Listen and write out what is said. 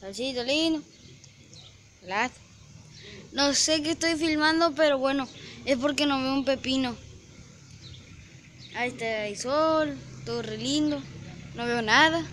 Salcito lindo. No sé qué estoy filmando, pero bueno, es porque no veo un pepino. Ahí está el sol, todo re lindo. No veo nada.